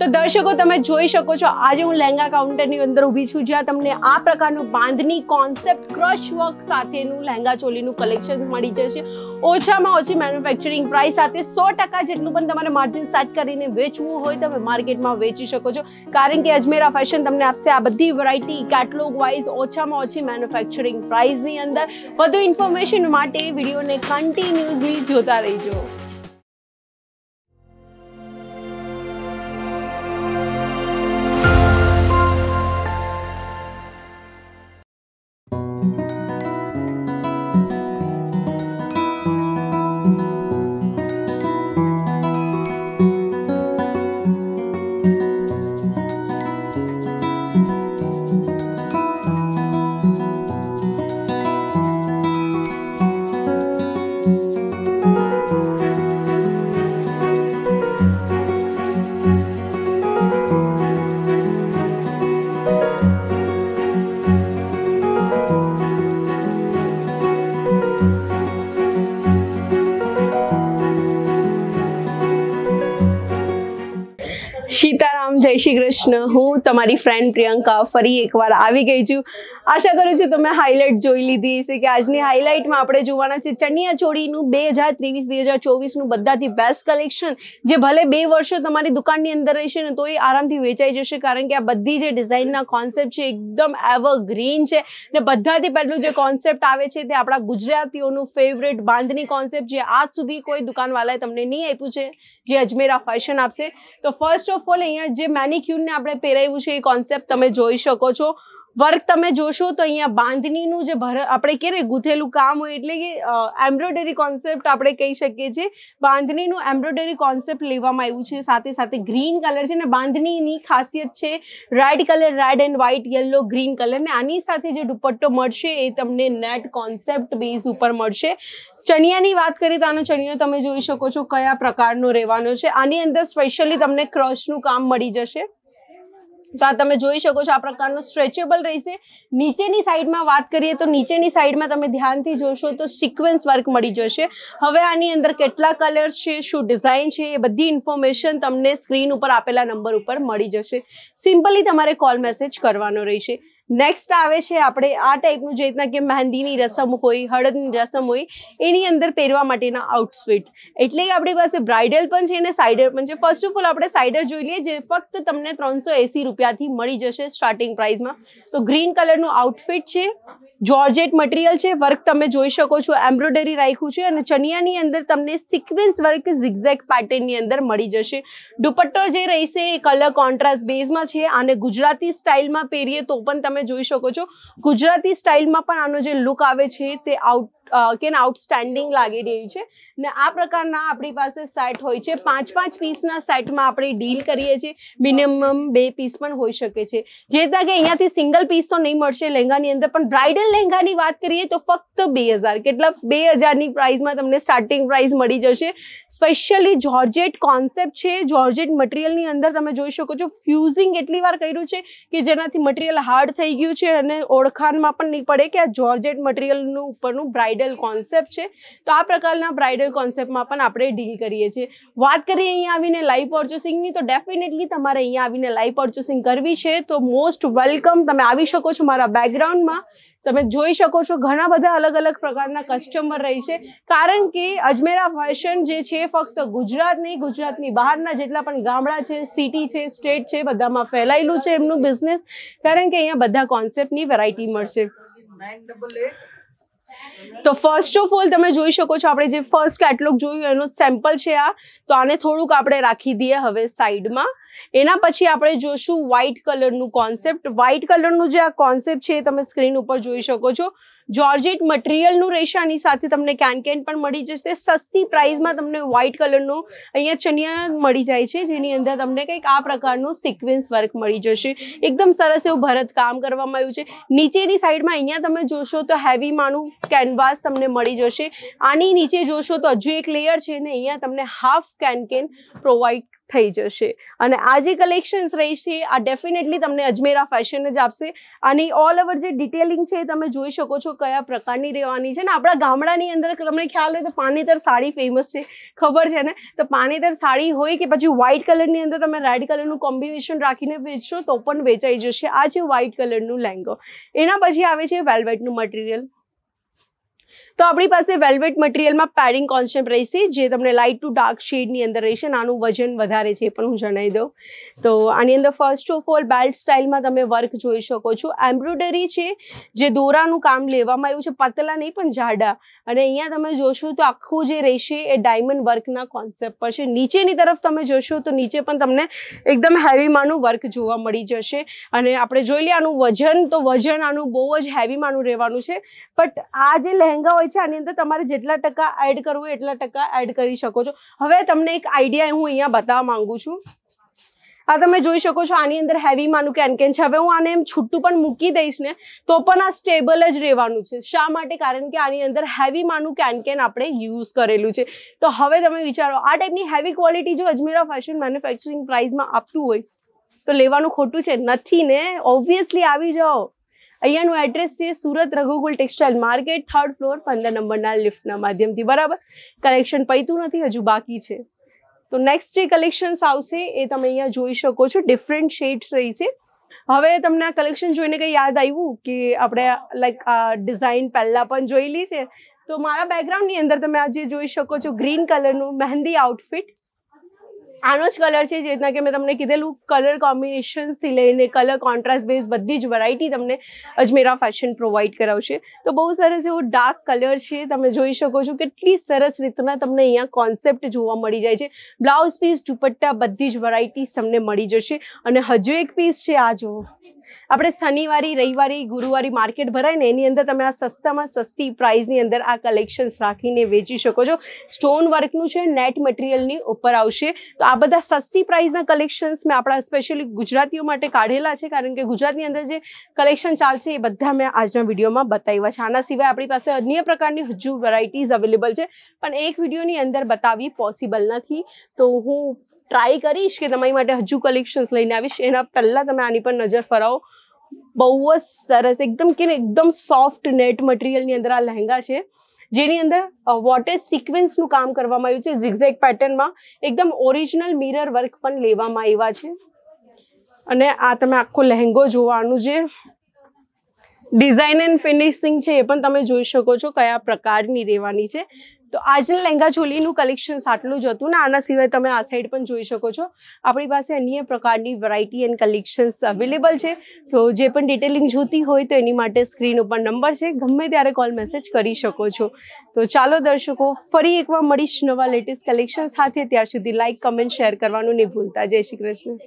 તો દર્શકો તમે જોઈ શકો છો આજે હું લહેંગા કાઉન્ટરની અંદર ઊભી છું જ્યાં તમને આ પ્રકારનું બાંધની કોન્સેપ્ટ ક્રશ વર્ક સાથેનું લહેંગા ચોલીનું કલેક્શન મળી જશે ઓછામાં ઓછી મેન્યુફેક્ચરિંગ પ્રાઇસ સાથે સો ટકા જેટલું પણ તમારે માર્જિન સેટ કરીને વેચવું હોય તમે માર્કેટમાં વેચી શકો છો કારણ કે અજમેરા ફેશન તમને આપશે આ બધી વેરાયટી કેટલોગ વાઇઝ ઓછામાં ઓછી મેન્યુફેક્ચરિંગ પ્રાઇસની અંદર વધુ ઇન્ફોર્મેશન માટે વિડીયોને કન્ટિન્યુઅસલી જોતા રહીજો કૃષ્ણ હું તમારી ફ્રેન્ડ પ્રિયંકા ફરી એકવાર આવી ગઈ છું આશા કરું છું તમે હાઇલાઇટ જોઈ લીધી છે કે આજની હાઇલાઇટમાં આપણે જોવાના છે ચણિયા ચોળીનું બે હજાર ત્રેવીસ બે હજાર ચોવીસનું બધાથી બેસ્ટ કલેક્શન જે ભલે બે વર્ષો તમારી દુકાનની અંદર રહેશે ને તો એ આરામથી વેચાઈ જશે કારણ કે આ બધી જે ડિઝાઇનના કોન્સેપ્ટ છે એકદમ ગ્રીન છે ને બધાથી પહેલું જે કોન્સેપ્ટ આવે છે તે આપણા ગુજરાતીઓનું ફેવરેટ બાંધણી કોન્સેપ્ટ જે આજ સુધી કોઈ દુકાનવાલાએ તમને નહીં આપ્યું છે જે અજમેરા ફેશન આપશે તો ફર્સ્ટ ઓફ ઓલ અહીંયા જે મેનિક્યુનને આપણે પહેરાવ્યું છે એ કોન્સેપ્ટ તમે જોઈ શકો છો વર્ક તમે જોશો તો અહીંયા બાંધણીનું જે ભર આપણે કહીએ ગૂંથેલું કામ હોય એટલે કે એમ્બ્રોઇડરી કોન્સેપ્ટ આપણે કહી શકીએ છીએ બાંધણીનું એમ્બ્રોઇડરી કોન્સેપ્ટ લેવામાં આવ્યું છે સાથે સાથે ગ્રીન કલર છે ને બાંધણીની ખાસિયત છે red colour red and white yellow green colour ને આની સાથે જે દુપટ્ટો મળશે એ તમને નેટ કોન્સેપ્ટ બેઝ ઉપર મળશે ચણિયાની વાત કરીએ તો આનો ચણિયો તમે જોઈ શકો છો કયા પ્રકારનો રહેવાનો છે આની અંદર સ્પેશિયલી તમને ક્રશનું કામ મળી જશે તો આ તમે જોઈ શકો છો આ પ્રકારનું સ્ટ્રેચેબલ રહેશે નીચેની સાઈડમાં વાત કરીએ તો નીચેની સાઈડમાં તમે ધ્યાનથી જોશો તો સિક્વન્સ વર્ક મળી જશે હવે આની અંદર કેટલા કલર્સ છે શું ડિઝાઇન છે એ બધી ઇન્ફોર્મેશન તમને સ્ક્રીન ઉપર આપેલા નંબર ઉપર મળી જશે સિમ્પલી તમારે કોલ મેસેજ કરવાનો રહેશે નેક્સ્ટ આવે છે આપણે આ ટાઈપનું જે રીતના કે મહેંદીની રસમ હોય હળદની રસમ હોય એની અંદર પહેરવા માટેના આઉટફિટ એટલે આપણી પાસે બ્રાઇડલ પણ છે અને સાઇડર પણ છે ફર્સ્ટ ઓફ ઓલ આપણે સાઇડર જોઈ લઈએ જે ફક્ત તમને ત્રણસો એંસી રૂપિયાથી મળી જશે સ્ટાર્ટિંગ પ્રાઇસમાં તો ગ્રીન કલરનું આઉટફિટ છે જોર્જેટ મટીરિયલ છે વર્ક તમે જોઈ શકો છો એમ્બ્રોઇડરી રાખ્યું છે અને ચણિયાની અંદર તમને સિક્વેન્સ વર્ક ઝિગઝેક પેટર્નની અંદર મળી જશે દુપટ્ટો જે રહેશે એ કલર કોન્ટ્રાસ્ટ બેઝમાં છે અને ગુજરાતી સ્ટાઇલમાં પહેરીએ તો પણ તમે તમે જોઈ શકો છો ગુજરાતી સ્ટાઇલમાં પણ આનો જે લુક આવે છે તે આઉટ કેન આઉટસ્ટેન્ડિંગ લાગી રહ્યું છે ને આ પ્રકારના આપણી પાસે સેટ હોય છે પાંચ પાંચ પીસના સેટમાં આપણે ડીલ કરીએ છીએ મિનિમમ બે પીસ પણ હોઈ શકે છે જે રીતે કે અહીંયાથી સિંગલ પીસ તો નહીં મળશે લહેંગાની અંદર પણ બ્રાઇડલ લહેંગાની વાત કરીએ તો ફક્ત બે હજાર કેટલા બે હજારની પ્રાઇસમાં તમને સ્ટાર્ટિંગ પ્રાઇસ મળી જશે સ્પેશિયલી જોર્જેટ કોન્સેપ્ટ છે જોર્જેટ મટીરિયલની અંદર તમે જોઈ શકો છો ફ્યુઝિંગ એટલી વાર કર્યું છે કે જેનાથી મટીરિયલ હાર્ડ થઈ ગયું છે અને ઓળખાણમાં પણ નહીં પડે કે આ જોર્જેટ મટીરિયલનું ઉપરનું બ્રાઇડ બ્રાઇડલ કોન્સેપ્ટ છે તો આ પ્રકારના બ્રાઇડલ કોન્સેપ્ટમાં પણ આપણે ડીલ કરીએ છીએ વાત કરીએ અહીંયા આવીને લાઈવ પર્ચેસિંગની તો ડેફિનેટલી તમારે અહીંયા આવીને લાઈવ પર્ચેસિંગ કરવી છે તો મોસ્ટ વેલકમ તમે આવી શકો છો મારા બેકગ્રાઉન્ડમાં તમે જોઈ શકો છો ઘણા બધા અલગ અલગ પ્રકારના કસ્ટમર રહી છે કારણ કે અજમેરા ફેશન જે છે ફક્ત ગુજરાત નહીં ગુજરાતની બહારના જેટલા પણ ગામડા છે સિટી છે સ્ટેટ છે બધામાં ફેલાયેલું છે એમનું બિઝનેસ કારણ કે અહીંયા બધા કોન્સેપ્ટની વેરાયટી મળશે તો ફર્સ્ટ ઓફ ઓલ તમે જોઈ શકો છો આપણે જે ફર્સ્ટ કેટલોગ જોયું એનું સેમ્પલ છે આ તો આને થોડુંક આપણે રાખી દઈએ હવે સાઈડમાં એના પછી આપણે જોશું વ્હાઇટ કલરનું કોન્સેપ્ટ વ્હાઇટ કલરનું જે આ કોન્સેપ્ટ છે એ તમે સ્ક્રીન ઉપર જોઈ શકો છો જોર્જેટ મટીરિયલનું રહેશે આની સાથે તમને કેનકેન પણ મળી જશે સસ્તી પ્રાઇસમાં તમને વ્હાઇટ કલરનું અહીંયા ચનિયા મળી જાય છે જેની અંદર તમને કંઈક આ પ્રકારનું સિક્વન્સ વર્ક મળી જશે એકદમ સરસ એવું ભરત કામ કરવામાં આવ્યું છે નીચેની સાઈડમાં અહીંયા તમે જોશો તો હેવીમાંનું કેનવાસ તમને મળી જશે આની નીચે જોશો તો હજુ એક લેયર છે ને અહીંયા તમને હાફ કેનકેન પ્રોવાઈડ થઈ જશે અને આ જે કલેક્શન્સ રહી છે આ ડેફિનેટલી તમને અજમેરા ફેશન જ આપશે અને ઓલ ઓવર જે ડિટેલિંગ છે તમે જોઈ શકો છો કયા પ્રકારની રહેવાની છે ને આપણા ગામડાની અંદર તમને ખ્યાલ હોય તો પાનેતર સાડી ફેમસ છે ખબર છે ને તો પાનેતર સાડી હોય કે પછી વ્હાઇટ કલરની અંદર તમે રેડ કલરનું કોમ્બિનેશન રાખીને વેચશો તો પણ વેચાઈ જશે આ છે વ્હાઇટ કલરનું લેંગો એના પછી આવે છે વેલ્વેટનું મટીરિયલ તો આપણી પાસે વેલ્વેટ મટીરિયલમાં પેડિંગ કોન્સ્ટન્ટ રહેશે જે તમને લાઇટ ટુ ડાર્ક શેડની અંદર રહેશે આનું વજન વધારે છે એ પણ હું જણાવી દઉં તો આની અંદર ફર્સ્ટ ઓફ ઓલ બેલ્ટ સ્ટાઇલમાં તમે વર્ક જોઈ શકો છો એમ્બ્રોઇડરી છે જે દોરાનું કામ લેવામાં આવ્યું છે પતલા નહીં પણ જાડા અને અહીંયા તમે જોશો તો આખું જે રહેશે એ ડાયમંડ વર્કના કોન્સેપ્ટ પર છે નીચેની તરફ તમે જોશો તો નીચે પણ તમને એકદમ હેવીમાંનું વર્ક જોવા મળી જશે અને આપણે જોઈ લઈએ આનું વજન તો વજન આનું બહુ જ હેવીમાંનું રહેવાનું છે બટ આ જે લહેંગા મહેંગા હોય છે આની અંદર તમારે જેટલા ટકા એડ કરવું એટલા ટકા એડ કરી શકો છો હવે તમને એક આઈડિયા હું અહીંયા બતાવવા માંગુ છું આ તમે જોઈ શકો છો આની અંદર હેવી માનું કે એનકેન છે હવે હું આને એમ છૂટું પણ મૂકી દઈશ ને તો પણ આ સ્ટેબલ જ રહેવાનું છે શા માટે કારણ કે આની અંદર હેવી માનું કેનકેન આપણે યુઝ કરેલું છે તો હવે તમે વિચારો આ ટાઈપની હેવી ક્વોલિટી જો અજમેરા ફેશન મેન્યુફેક્ચરિંગ પ્રાઇઝમાં આપતું હોય તો લેવાનું ખોટું છે નથી ને ઓબ્વિયસલી આવી જાઓ અહીંયાનું એડ્રેસ છે Surat Raghukul textile market third floor પંદર નંબરના લિફ્ટના માધ્યમથી બરાબર કલેક્શન પૈતું નથી હજુ બાકી છે તો નેક્સ્ટ જે કલેક્શન્સ આવશે એ તમે અહીંયા જોઈ શકો છો ડિફરન્ટ શેડ્સ રહી છે હવે તમને આ કલેક્શન જોઈને કંઈ યાદ આવ્યું કે આપણે લાઈક આ ડિઝાઇન પહેલાં પણ જોયેલી છે તો મારા બેકગ્રાઉન્ડની અંદર તમે આજે જોઈ શકો છો ગ્રીન કલરનું મહેંદી આઉટફિટ આનો જ કલર છે જે રીતના કે મેં તમને કીધેલું કલર કોમ્બિનેશનથી લઈને કલર કોન્ટ્રાસ્ટ બેઝ બધી જ વેરાયટી તમને અજમેરા ફેશન પ્રોવાઈડ કરાવશે તો બહુ સરસ એવો ડાર્ક કલર છે તમે જોઈ શકો છો કેટલી સરસ રીતના તમને અહીંયા કોન્સેપ્ટ જોવા મળી જાય છે બ્લાઉઝ પીસ દુપટ્ટા બધી જ વેરાયટીઝ તમને મળી જશે અને હજુ એક પીસ છે આ જુઓ આપણે શનિવારી રવિવારી ગુરુવારી માર્કેટ ભરાય ને એની અંદર તમે આ સસ્તામાં સસ્તી પ્રાઇઝની અંદર આ કલેક્શન્સ રાખીને વેચી શકો છો સ્ટોન વર્કનું છે નેટ મટીરિયલની ઉપર આવશે તો આ બધા સસ્તી પ્રાઇઝના કલેક્શન્સ મેં આપણા સ્પેશિયલી ગુજરાતીઓ માટે કાઢેલા છે કારણ કે ગુજરાતની અંદર જે કલેક્શન ચાલશે એ બધા મેં આજના વિડીયોમાં બતાવ્યા છે આના સિવાય આપણી પાસે અન્ય પ્રકારની હજુ વેરાયટીઝ અવેલેબલ છે પણ એક વિડીયોની અંદર બતાવવી પોસિબલ નથી તો હું ટ્રાય કરીશ કે તમારી માટે હજુ કલેક્શન્સ લઈને આવીશ એના પહેલાં તમે આની પર નજર ફરાવો બહુ જ સરસ એકદમ કે એકદમ સોફ્ટ નેટ મટીરિયલની અંદર આ લહેંગા છે જેની અંદર વોટેજ સિક્વન્સનું કામ કરવામાં આવ્યું છે ઝિગઝેક પેટર્નમાં એકદમ ઓરિજિનલ મિરર વર્ક પણ લેવામાં આવ્યા છે અને આ તમે આખો લહેંગો જોવાનું જે ડિઝાઇન એન્ડ ફિનિશિંગ છે એ પણ તમે જોઈ શકો છો કયા પ્રકારની રહેવાની છે તો આજે લહેંગા ચોલીનું કલેક્શન્સ આટલું જ હતું ને આના સિવાય તમે આ સાઈડ પણ જોઈ શકો છો આપણી પાસે અન્ય પ્રકારની વેરાયટી એન્ડ કલેક્શન્સ અવેલેબલ છે તો જે પણ ડિટેલિંગ જોતી હોય તો એની માટે સ્ક્રીન ઉપર નંબર છે ગમે ત્યારે કોલ મેસેજ કરી શકો છો તો ચાલો દર્શકો ફરી એકવાર મળીશ નવા લેટેસ્ટ કલેક્શન સાથે ત્યાર સુધી લાઇક કમેન્ટ શેર કરવાનું નહીં ભૂલતા જય શ્રી કૃષ્ણ